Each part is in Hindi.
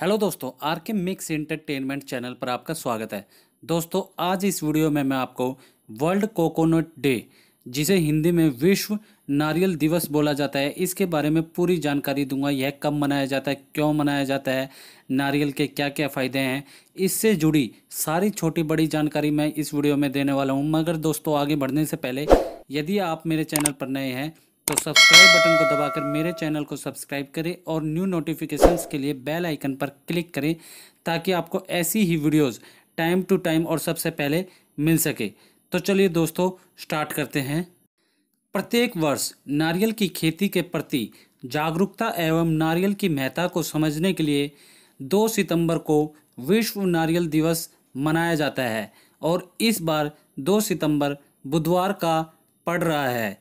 हेलो दोस्तों आर के मिक्स एंटरटेनमेंट चैनल पर आपका स्वागत है दोस्तों आज इस वीडियो में मैं आपको वर्ल्ड कोकोनट डे जिसे हिंदी में विश्व नारियल दिवस बोला जाता है इसके बारे में पूरी जानकारी दूंगा यह कब मनाया जाता है क्यों मनाया जाता है नारियल के क्या क्या फ़ायदे हैं इससे जुड़ी सारी छोटी बड़ी जानकारी मैं इस वीडियो में देने वाला हूँ मगर दोस्तों आगे बढ़ने से पहले यदि आप मेरे चैनल पर नए हैं तो सब्सक्राइब बटन को दबाकर मेरे चैनल को सब्सक्राइब करें और न्यू नोटिफिकेशंस के लिए बेल आइकन पर क्लिक करें ताकि आपको ऐसी ही वीडियोस टाइम टू टाइम और सबसे पहले मिल सके तो चलिए दोस्तों स्टार्ट करते हैं प्रत्येक वर्ष नारियल की खेती के प्रति जागरूकता एवं नारियल की महत्ता को समझने के लिए दो सितंबर को विश्व नारियल दिवस मनाया जाता है और इस बार दो सितंबर बुधवार का पड़ रहा है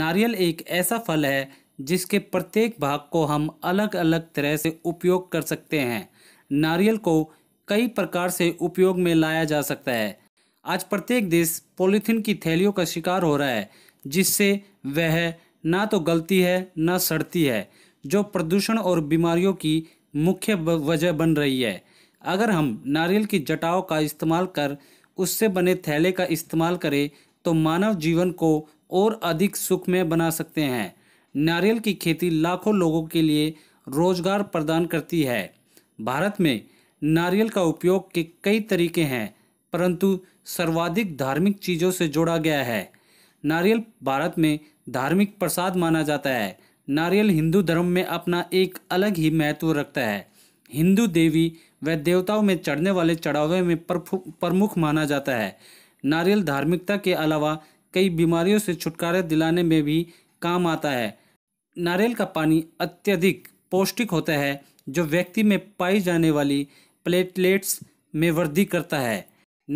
नारियल एक ऐसा फल है जिसके प्रत्येक भाग को हम अलग अलग तरह से उपयोग कर सकते हैं नारियल को कई प्रकार से उपयोग में लाया जा सकता है आज प्रत्येक देश पॉलीथीन की थैलियों का शिकार हो रहा है जिससे वह ना तो गलती है ना सड़ती है जो प्रदूषण और बीमारियों की मुख्य वजह बन रही है अगर हम नारियल की जटाओं का इस्तेमाल कर उससे बने थैले का इस्तेमाल करें तो मानव जीवन को और अधिक सुखमय बना सकते हैं नारियल की खेती लाखों लोगों के लिए रोजगार प्रदान करती है भारत में नारियल का उपयोग के कई तरीके हैं परंतु सर्वाधिक धार्मिक चीज़ों से जोड़ा गया है नारियल भारत में धार्मिक प्रसाद माना जाता है नारियल हिंदू धर्म में अपना एक अलग ही महत्व रखता है हिंदू देवी व देवताओं में चढ़ने वाले चढ़ावे में प्रमुख माना जाता है नारियल धार्मिकता के अलावा कई बीमारियों से छुटकारा दिलाने में भी काम आता है नारियल का पानी अत्यधिक पौष्टिक होता है जो व्यक्ति में पाई जाने वाली प्लेटलेट्स में वृद्धि करता है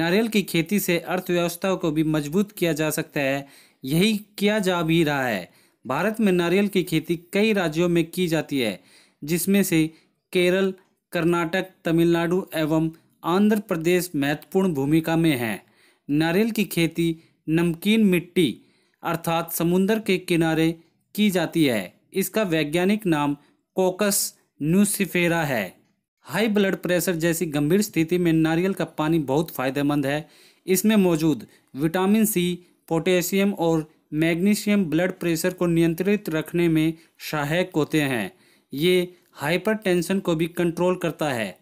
नारियल की खेती से अर्थव्यवस्था को भी मजबूत किया जा सकता है यही किया जा भी रहा है भारत में नारियल की खेती कई राज्यों में की जाती है जिसमें से केरल कर्नाटक तमिलनाडु एवं आंध्र प्रदेश महत्वपूर्ण भूमिका में है नारियल की खेती नमकीन मिट्टी अर्थात समुंदर के किनारे की जाती है इसका वैज्ञानिक नाम कोकस न्यूसिफेरा है हाई ब्लड प्रेशर जैसी गंभीर स्थिति में नारियल का पानी बहुत फायदेमंद है इसमें मौजूद विटामिन सी पोटेशियम और मैग्नीशियम ब्लड प्रेशर को नियंत्रित रखने में सहायक होते हैं ये हाइपरटेंशन को भी कंट्रोल करता है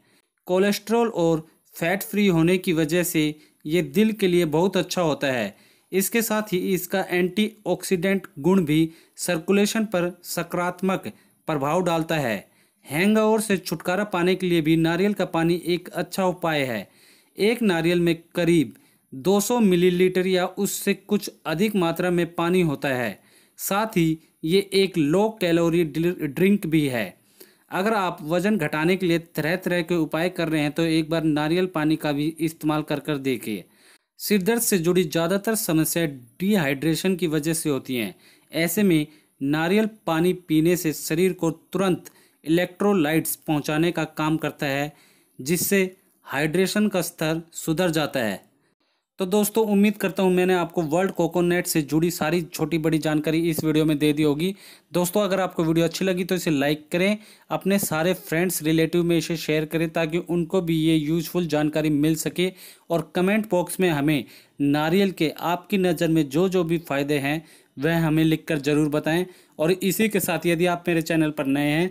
कोलेस्ट्रॉल और फैट फ्री होने की वजह से ये दिल के लिए बहुत अच्छा होता है इसके साथ ही इसका एंटीऑक्सीडेंट गुण भी सर्कुलेशन पर सकारात्मक प्रभाव डालता है हैंगओवर से छुटकारा पाने के लिए भी नारियल का पानी एक अच्छा उपाय है एक नारियल में करीब 200 मिलीलीटर या उससे कुछ अधिक मात्रा में पानी होता है साथ ही ये एक लो कैलोरी ड्रिंक भी है अगर आप वज़न घटाने के लिए तरह तरह के उपाय कर रहे हैं तो एक बार नारियल पानी का भी इस्तेमाल कर कर देखिए सिर दर्द से जुड़ी ज़्यादातर समस्याएं डिहाइड्रेशन की वजह से होती हैं ऐसे में नारियल पानी पीने से शरीर को तुरंत इलेक्ट्रोलाइट्स पहुंचाने का काम करता है जिससे हाइड्रेशन का स्तर सुधर जाता है तो दोस्तों उम्मीद करता हूँ मैंने आपको वर्ल्ड कोकोनट से जुड़ी सारी छोटी बड़ी जानकारी इस वीडियो में दे दी होगी दोस्तों अगर आपको वीडियो अच्छी लगी तो इसे लाइक करें अपने सारे फ्रेंड्स रिलेटिव में इसे शेयर करें ताकि उनको भी ये यूजफुल जानकारी मिल सके और कमेंट बॉक्स में हमें नारियल के आपकी नज़र में जो जो भी फ़ायदे हैं वह हमें लिख ज़रूर बताएँ और इसी के साथ यदि आप मेरे चैनल पर नए हैं